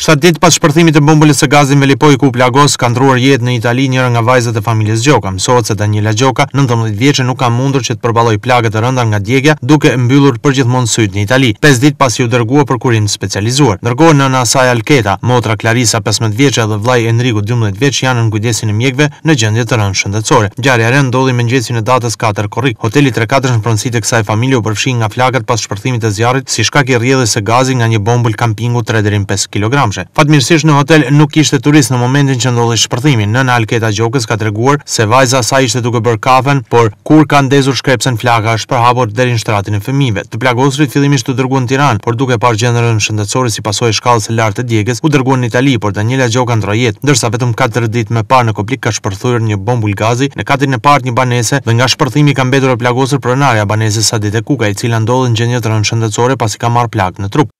7 ditë pas shpërthimit të bombullës së gazit me Lipoj ku Plagos ka ndruar jetë në Itali njëra nga vajzat e familjes Gjoka. Mësohet se Daniela Gjoka, 19 vjeçë, nuk ka mundur që të përbaloj plagët e rënda nga djegja, duke mbyllur përgjithmonë syt në Itali. 5 ditë pasi u dërguar për kurim specializuar. Ndërkohë në e saj Alketa, motra Clarisa 15 vjeçë dhe vlaj Enriku 12 vjeç janë në kujdesin e mjekëve në gjendje të rëndë shëndetësore. Ngjarja e rënd me e datës 4 korrik. në pronësitë kësaj familje u nga pas shpërthimit të zjarrit si shkak i së gazit nga një 3 deri 5 famshe. Fatmirësisht në hotel nuk ishte turist në momentin që ndodhi shpërthimi. në Alketa Gjokës ka treguar se vajza sa ishte duke bërë kafen, por kur ka ndezur shkrepsen flaka është përhapur deri shtratin e fëmijëve. Të plagosurit fillimisht u dërguan në Tiranë, por duke par gjendën shëndetësore si pasojë shkallës e lartë të djegës, u dërguan në Itali, por Daniela Gjoka në jetë, ndërsa vetëm 4 ditë më parë në Koplik ka shpërthyer një bombul gazi në 4 e parë një banese dhe nga shpërthimi ka mbetur plagosur pronarja banese Sadite Kuka, e cila ndodhi në gjendje të rënë shëndetësore pasi ka marr plagë në trup.